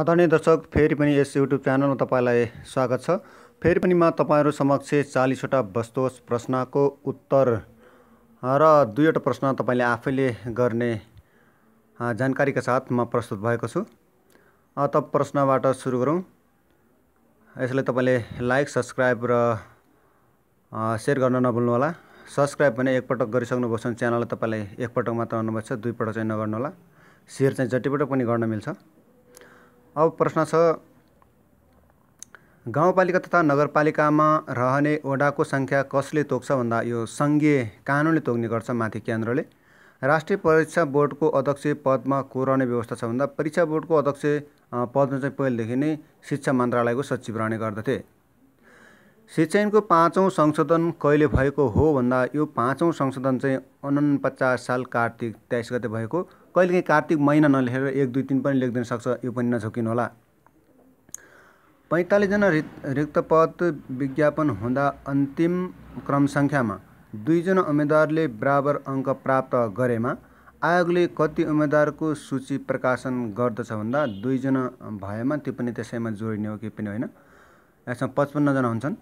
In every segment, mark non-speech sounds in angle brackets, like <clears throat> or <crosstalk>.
आदरणीय दर्शक फेरि पनि यस युट्युब च्यानलमा तपाईँलाई स्वागत छ फेरि पनि म तपाईँहरू समक्ष चालिसवटा बस्तोस् प्रश्नको उत्तर र दुईवटा प्रश्न तपाईँले आफैले गर्ने जानकारीका साथ म प्रस्तुत भएको छु त प्रश्नबाट सुरु गरौँ यसलाई तपाईँले लाइक सब्सक्राइब र सेयर गर्न नभुल्नुहोला सब्सक्राइब भने एकपटक गरिसक्नुभएको छ भने च्यानललाई तपाईँलाई एकपटक मात्र आउनुभएको छ दुईपटक चाहिँ नगर्नु होला सेयर चाहिँ जतिपटक पनि गर्न मिल्छ अब प्रश्न छ गाउँपालिका तथा नगरपालिकामा रहने ओडाको सङ्ख्या कसले तोक्छ भन्दा यो सङ्घीय कानुनले तोक्ने गर्छ माथि केन्द्रले राष्ट्रिय परीक्षा बोर्डको अध्यक्ष पदमा को रहने व्यवस्था छ भन्दा परीक्षा बोर्डको अध्यक्ष पदमा चाहिँ पहिलेदेखि नै शिक्षा मन्त्रालयको सचिव रहने गर्दथे शिक्षानको पाँचौँ संशोधन कहिले भएको हो भन्दा यो पाँचौँ संशोधन चाहिँ उनपचास साल कार्तिक तेइस गते भएको कहिलेकाहीँ कार्तिक महिना नलेखेर एक दुई तिन पनि लेखिदिन सक्छ यो पनि नछोकिनु होला पैँतालिसजना रि रिक्त पद विज्ञापन हुँदा अन्तिम क्रम सङ्ख्यामा दुईजना उम्मेद्वारले बराबर अङ्क प्राप्त गरेमा आयोगले कति उम्मेद्वारको सूची प्रकाशन गर्दछ भन्दा दुईजना भएमा त्यो पनि त्यसैमा जोडिने हो कि पनि होइन यसमा पचपन्नजना हुन्छन्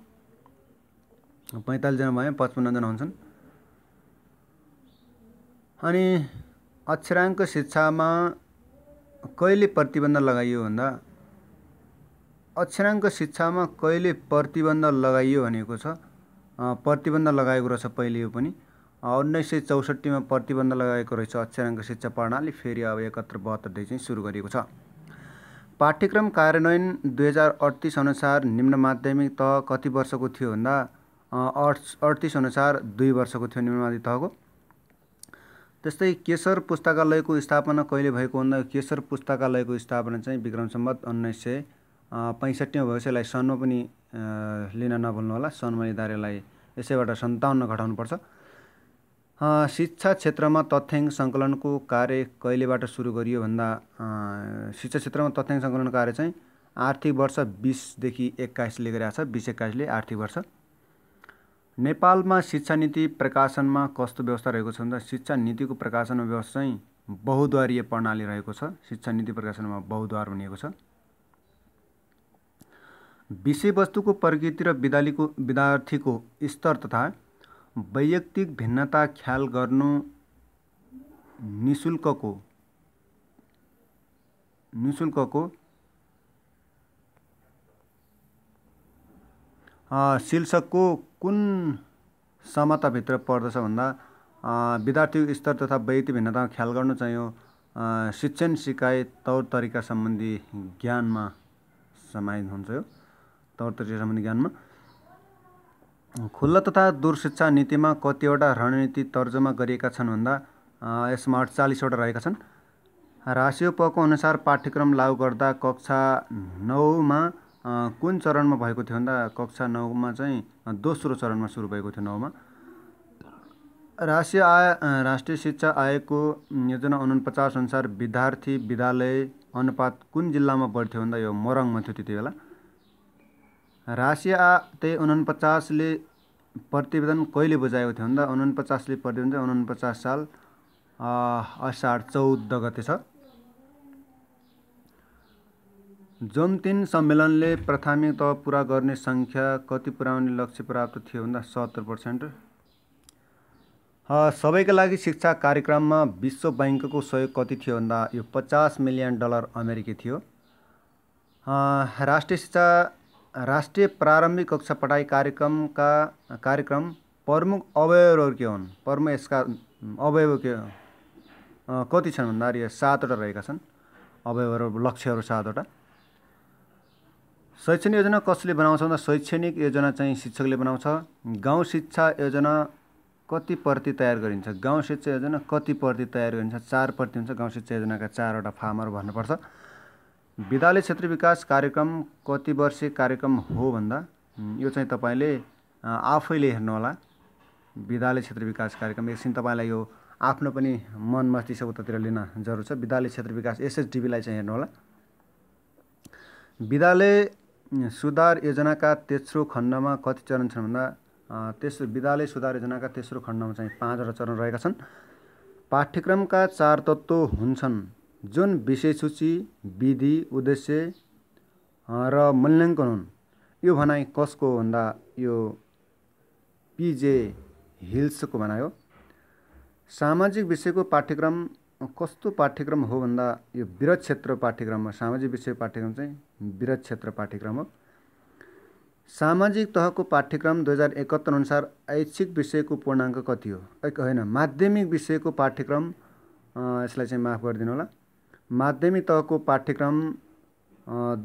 पैँतालिसजना भए पचपन्नजना हुन्छन् अनि अक्षराङ्क शिक्षामा कहिले प्रतिबन्ध लगाइयो भन्दा अक्षराङ्क शिक्षामा कहिले प्रतिबन्ध लगाइयो भनेको छ प्रतिबन्ध लगाएको रहेछ पहिले यो पनि उन्नाइस सय चौसठीमा प्रतिबन्ध लगाएको रहेछ अक्षराङ्क शिक्षा प्रणाली फेरि अब एकहत्तर बहत्तरदेखि चाहिँ सुरु गरिएको छ पाठ्यक्रम कार्यान्वयन दुई हजार अडतिस अनुसार निम्न माध्यमिक तह कति वर्षको थियो भन्दा अड अडतिस अनुसार दुई वर्षको थियो निम्न माध्यमिक तहको त्यस्तै केशर पुस्तकालयको स्थापना कहिले भएको भन्दा केशर पुस्तकालयको स्थापना चाहिँ विक्रम सम्बत उन्नाइस सय पैँसठीमा भएपछि यसलाई सनमा पनि लिन नभुल्नु होला सनमा इदारेलाई यसैबाट सन्ताउन्न घटाउनुपर्छ शिक्षा क्षेत्रमा तथ्याङ्क सङ्कलनको कार्य कहिलेबाट सुरु गरियो भन्दा शिक्षा क्षेत्रमा तथ्याङ्क सङ्कलन कार्य चाहिँ आर्थिक वर्ष बिसदेखि एक्काइसले गरिरहेको छ बिस एक्काइसले आर्थिक वर्ष नेपालमा शिक्षा नीति प्रकाशनमा कस्तो व्यवस्था रहेको छ भन्दा शिक्षा नीतिको प्रकाशनमा व्यवस्था चाहिँ बहुद्वारीय प्रणाली रहेको छ शिक्षा नीति प्रकाशनमा बहुद्वार भनिएको छ विषयवस्तुको प्रकृति र विद्यालयको विद्यार्थीको स्तर तथा वैयक्तिक भिन्नता ख्याल गर्नु नि शुल्कको नि शुल्कको शीर्षकको कुन समताभित्र पर्दछ भन्दा विद्यार्थी स्तर तथा व्यक्ति भिन्नतामा ख्याल गर्नु चाहिँ शिक्षण सिकाइ तौर तरिका सम्बन्धी ज्ञानमा समाहित हुन्छ यो तौर तरिका सम्बन्धी ज्ञानमा खुल्ला तथा दूरशिक्षा नीतिमा कतिवटा रणनीति तर्जमा गरिएका छन् भन्दा यसमा अठचालिसवटा रहेका छन् राष्ट्रिय पको अनुसार पाठ्यक्रम लागू गर्दा कक्षा नौमा कुन चरणमा भएको थियो भन्दा कक्षा नौमा चाहिँ दोस्रो चरणमा सुरु भएको थियो नौमा राष्ट्रिय आय राष्ट्रिय शिक्षा आयोगको योजना अनुपचास अनुसार विद्यार्थी विद्यालय अनुपात कुन जिल्लामा बढ्थ्यो भन्दा यो मोरङमा थियो त्यति बेला राष्ट्रिय आ त्यही उनपचासले प्रतिवेदन कहिले बुझाएको थियो भन्दा उनपचासले प्रतिवेदन चाहिँ उनपचास साल असार चौध गते छ तिन सम्मेलनले प्राथमिक तह पुरा गर्ने सङ्ख्या कति पुर्याउने लक्ष्य प्राप्त थियो भन्दा सत्तर पर्सेन्ट सबैका लागि शिक्षा कार्यक्रममा विश्व ब्याङ्कको सहयोग कति थियो भन्दा यो पचास मिलियन डलर अमेरिकी थियो राष्ट्रिय शिक्षा राष्ट्रिय प्रारम्भिक कक्षा पढाइ कार्यक्रमका कार्यक्रम प्रमुख अवयवहरू के हुन् प्रमुख यसका अवयव के कति छन् भन्दाखेरि सातवटा रहेका छन् अवयवहरू लक्ष्यहरू सातवटा शैक्षणिक योजना कसले बनाउँछ भन्दा शैक्षणिक योजना चाहिँ शिक्षकले बनाउँछ गाउँ शिक्षा योजना कति प्रति तयार गरिन्छ गाउँ शिक्षा योजना कति प्रति तयार गरिन्छ चार प्रति हुन्छ गाउँ शिक्षा योजनाका चारवटा फार्महरू भन्नुपर्छ विद्यालय क्षेत्र विकास कार्यक्रम कति वर्ष कार्यक्रम हो भन्दा यो चाहिँ तपाईँले आफैले हेर्नुहोला विद्यालय क्षेत्र विकास कार्यक्रम एकछिन तपाईँलाई यो आफ्नो पनि मन मस्तिष्क उतातिर लिन जरुरी छ विद्यालय क्षेत्र विकास एसएचडिबीलाई चाहिँ हेर्नुहोला विद्यालय सुधार योजनाका तेस्रो खण्डमा कति चरण छन् भन्दा तेस्रो विद्यालय सुधार योजनाका तेस्रो खण्डमा चाहिँ पाँचवटा चरण रहेका छन् पाठ्यक्रमका चार तत्त्व हुन्छन् जुन विषय सूची विधि उद्देश्य र मूल्याङ्कन हुन् यो भनाइ कसको भन्दा यो पिजे हिल्सको भनाइ हो सामाजिक विषयको पाठ्यक्रम कस्तो पाठ्यक्रम हो भन्दा यो विरत क्षेत्र पाठ्यक्रम हो सामाजिक विषय पाठ्यक्रम चाहिँ विरत क्षेत्र पाठ्यक्रम हो सामाजिक तहको पाठ्यक्रम दुई हजार एकहत्तर अनुसार ऐच्छिक विषयको पूर्णाङ्क कति हो होइन माध्यमिक विषयको पाठ्यक्रम यसलाई चाहिँ माफ गरिदिनु होला माध्यमिक तहको पाठ्यक्रम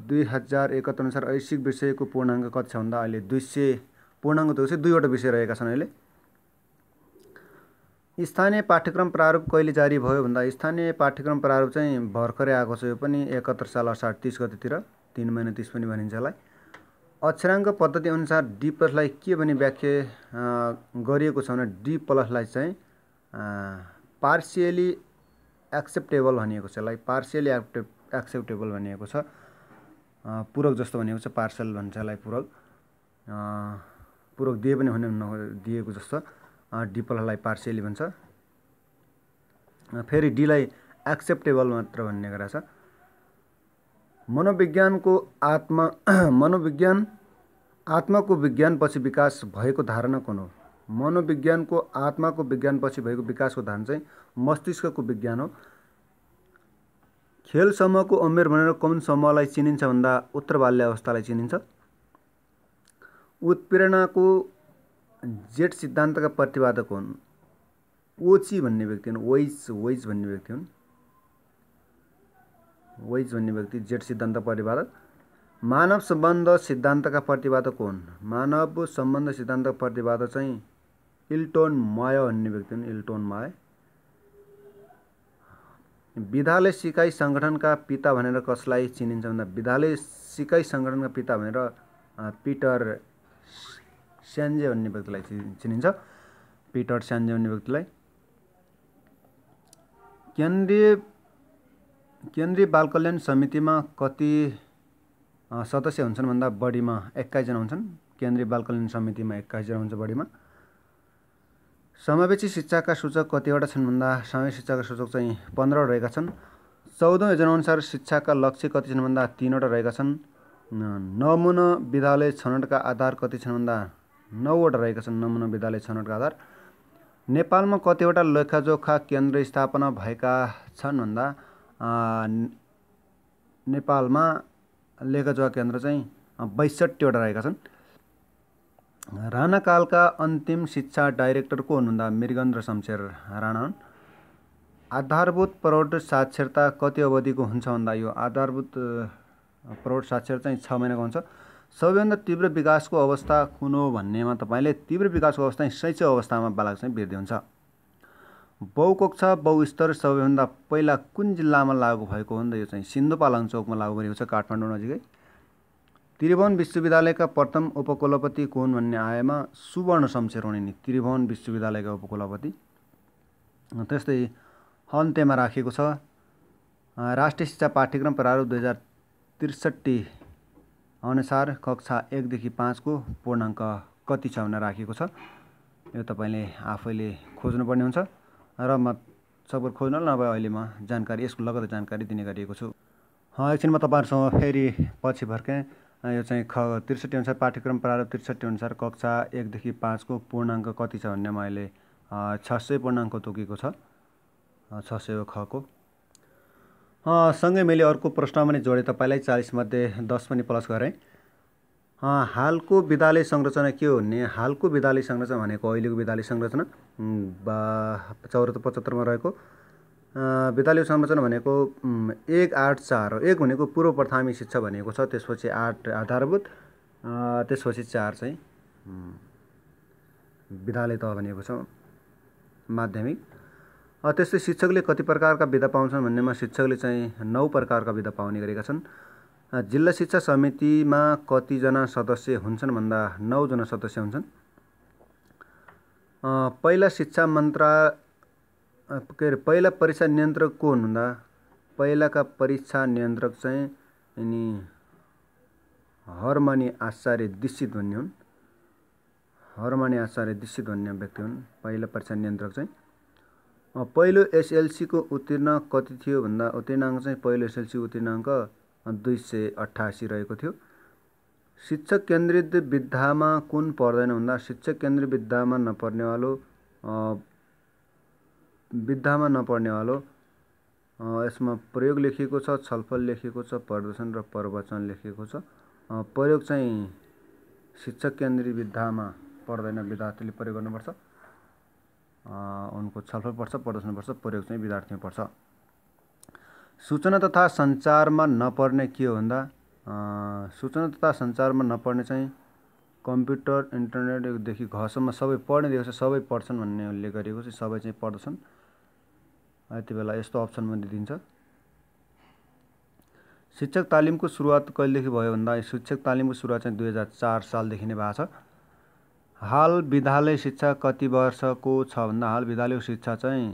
दुई हजार एकहत्तर अनुसार ऐच्छिक विषयको पूर्णाङ्क कति छ भन्दा अहिले दुई सय पूर्णाङ्क चाहिँ दुईवटा विषय रहेका छन् अहिले स्थानीय पाठ्यक्रम प्रारूप कहिले जारी भयो भन्दा स्थानीय पाठ्यक्रम प्रारूप चाहिँ भर्खरै आएको छ यो पनि एकहत्तर साल असार तिस गतितिर तिन महिना तिस पनि भनिन्छ यसलाई अक्षराङ्क अनुसार डी प्लसलाई के भने व्याख्या गरिएको छ भने डी प्लसलाई चाहिँ पार्सियली एक्सेप्टेबल भनिएको छ यसलाई पार्सियली एक्टे एक्सेप्टेबल भनिएको छ पूरक जस्तो भनेको छ पार्सल भन्छ यसलाई पूरक पूरक दिए पनि हुने दिएको जस्तो डिपललाई पार्सियली भन्छ फेरि डीलाई एक्सेप्टेबल मात्र भन्ने गरेको छ मनोविज्ञानको आत्मा <clears throat> मनोविज्ञान आत्माको विज्ञानपछि विकास भएको धारणा कुन हो मनोविज्ञानको आत्माको विज्ञानपछि भएको विकासको धारणा चाहिँ मस्तिष्कको विज्ञान हो खेल समूहको उमेर भनेर कौन समूहलाई चिनिन्छ भन्दा उत्तर बाल्य अवस्थालाई चिनिन्छ उत्प्रेरणाको जेड सिद्धान्तका प्रतिपादक हुन् ओची भन्ने व्यक्ति हुन् वेज वेज भन्ने व्यक्ति हुन् वेज भन्ने व्यक्ति जेड सिद्धान्त प्रतिपादक मानव सम्बन्ध सिद्धान्तका प्रतिवादक हुन् मानव सम्बन्ध सिद्धान्तका प्रतिवादक चाहिँ इल्टोन माय भन्ने व्यक्ति हुन् इल्टोन माय विधाले सिकाइ सङ्गठनका पिता भनेर कसलाई चिनिन्छ भन्दा विधाले सिकाइ सङ्गठनका पिता भनेर पिटर स्यान्जे भन्ने व्यक्तिलाई चिनिन्छ पिटर स्यान्जे भन्ने व्यक्तिलाई केन्द्रीय केन्द्रीय बाल कल्याण समितिमा कति सदस्य हुन्छन् भन्दा बढीमा एक्काइसजना हुन्छन् केन्द्रीय बाल कल्याण समितिमा एक्काइसजना हुन्छ बढीमा समावेशी शिक्षाका सूचक कतिवटा छन् भन्दा समावेशी शिक्षाका सूचक चाहिँ पन्ध्रवटा रहेका छन् चौधौँ योजनाअनुसार शिक्षाका लक्ष्य कति छन् भन्दा तिनवटा रहेका छन् नमुना विद्यालय छनौटका आधार कति छन् भन्दा नौवटा रहेका छन् नमुना विद्यालय छनौटका आधार नेपालमा कतिवटा लेखाजोखा केन्द्र स्थापना भएका छन् भन्दा नेपालमा लेखाजोखा केन्द्र चाहिँ बैसठीवटा रहेका छन् राणाकालका अन्तिम शिक्षा डाइरेक्टर को हुनुहुँदा मृगन्द्र शमशेर राणा हुन् आधारभूत प्रौढ साक्षरता कति अवधिको हुन्छ भन्दा यो आधारभूत प्रौढ साक्षर चाहिँ छ महिनाको हुन्छ सबैभन्दा तीव्र विकासको अवस्था कुन हो भन्नेमा तपाईँले तीव्र विकासको अवस्था शैच अवस्थामा बालक चाहिँ वृद्धि हुन्छ बहुकक्षा बहुस्तर सबैभन्दा पहिला कुन जिल्लामा लागु भएको हो नि त यो चाहिँ सिन्धुपालाङ चौकमा लागु गरिएको छ काठमाडौँ नजिकै त्रिभुवन विश्वविद्यालयका प्रथम उपकुलपति को हुन् भन्ने आयमा सुवर्ण शमशेर हुने नि त्रिभुवन विश्वविद्यालयका उपकुलपति त्यस्तै अन्त्यमा राखिएको छ राष्ट्रिय शिक्षा पाठ्यक्रम प्रारूप दुई हजार त्रिसठी अनुसार कक्षा एकदेखि पाँचको पूर्णाङ्क कति छ भनेर राखिएको छ यो तपाईँले आफैले खोज्नुपर्ने हुन्छ र म सबै खोज्न नभए अहिले म जानकारी यसको लगत जानकारी दिने गरिएको छु एकछिन म तपाईँहरूसँग फेरि पछि फर्केँ यो चाहिँ ख त्रिसठी अनुसार पाठ्यक्रम प्रारूप त्रिसठी अनुसार कक्षा एकदेखि पाँचको पूर्णाङ्क कति छ भन्ने मैले छ सय पूर्णाङ्क तोकेको छ छ सय खको सँगै मैले अर्को प्रश्न पनि जोडेँ तपाईँलाई चालिसमध्ये दस पनि प्लस गरेँ हालको विद्यालय संरचना के हो भने हालको विद्यालय संरचना भनेको अहिलेको विद्यालय संरचना चौरात्तर पचहत्तरमा रहेको विद्यालय संरचना भनेको एक आठ चार हो एक भनेको पूर्व प्राथमिक शिक्षा भनेको छ त्यसपछि आठ आधारभूत त्यसपछि चार चाहिँ विद्यालय तह भनेको छ माध्यमिक त्यस्तै शिक्षकले कति प्रकारका विधा पाउँछन् भन्नेमा शिक्षकले चाहिँ नौ प्रकारका विधा पाउने गरेका छन् जिल्ला शिक्षा समितिमा कतिजना सदस्य हुन्छन् भन्दा नौजना सदस्य हुन्छन् पहिला शिक्षा मन्त्रा के अरे पहिला परीक्षा नियन्त्रक को हुनुहुँदा पहिलाका परीक्षा नियन्त्रक चाहिँ यिनी हरमणि आचार्य दीक्षित भन्ने हुन् हरमणि आचार्य दीक्षित भन्ने व्यक्ति हुन् पहिला परीक्षा नियन्त्रक चाहिँ पहिलो एसएलसीको उत्तीर्ण कति थियो भन्दा उत्तीर्णाङ्क चाहिँ पहिलो एसएलसी उत्तीर्णाङ्क दुई सय अठासी रहेको थियो शिक्षक केन्द्रित विद्यामा कुन पर्दैन भन्दा शिक्षक केन्द्रित विद्यामा नपर्नेवालो विद्यामा नपर्नेवालो यसमा प्रयोग लेखिएको छ छलफल लेखिएको छ प्रदर्शन र प्रवचन लेखिएको छ प्रयोग चाहिँ शिक्षक केन्द्रित विद्यामा पर्दैन विद्यार्थीले प्रयोग गर्नुपर्छ उनको पर्छ छलफल प्रदर्शन पर्छ प्रयोग चाहिँ विद्यार्थीमा पर्छ सूचना तथा सञ्चारमा नपर्ने के हो भन्दा सूचना तथा सञ्चारमा नपर्ने चाहिँ कम्प्युटर इन्टरनेटदेखि घरसम्म सबै पढ्ने देखेको छ सबै पढ्छन् भन्ने उसले गरेको चाहिँ सबै चाहिँ पढ्दछन् यति बेला यस्तो अप्सन पनि दिन्छ शिक्षक तालिमको सुरुवात कहिलेदेखि भयो भन्दा शिक्षक तालिमको सुरुवात चाहिँ दुई हजार चार सालदेखि नै भएको छ हाल विद्यालय शिक्षा कति वर्षको छ भन्दा हाल विद्यालयको शिक्षा चाहिँ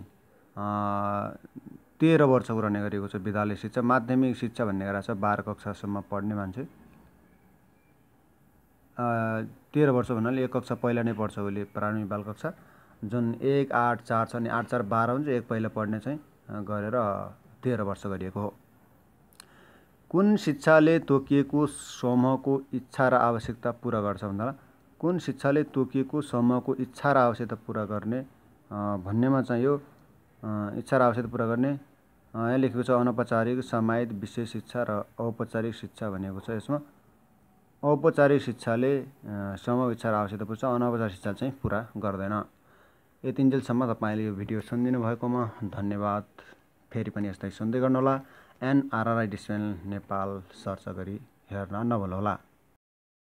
तेह्र वर्षको रहने गरेको छ विद्यालय शिक्षा माध्यमिक शिक्षा भन्ने गरेर छ बाह्र कक्षासम्म पढ्ने मान्छे तेह्र वर्ष भन्नाले एक कक्षा पहिला नै पढ्छ उसले प्रारम्भिक बाल कक्षा जुन एक आठ चार छ अनि आठ चार बाह्र हुन्छ एक पहिला पढ्ने चाहिँ गरेर तेह्र वर्ष गरिएको हो कुन शिक्षाले तोकिएको समूहको इच्छा र आवश्यकता पुरा गर्छ भन्दा कुन शिक्षाले तोकिएको समूहको इच्छा र आवश्यकता पुरा गर्ने भन्नेमा चाहिँ यो इच्छा र आवश्यकता पुरा गर्ने यहाँ लेखेको छ अनौपचारिक समाहित विशेष शिक्षा र औपचारिक शिक्षा भनेको छ यसमा औपचारिक शिक्षाले समूह इच्छा र आवश्यकता पुर्छ अनौपचारिक शिक्षा चाहिँ पुरा गर्दैन यतिन्जेलसम्म तपाईँले यो भिडियो सुनिदिनु भएकोमा धन्यवाद फेरि पनि यस्तै सुन्दै गर्नुहोला एनआरआरआई डिस नेपाल सर्च गरी हेर्न नभुल्नुहोला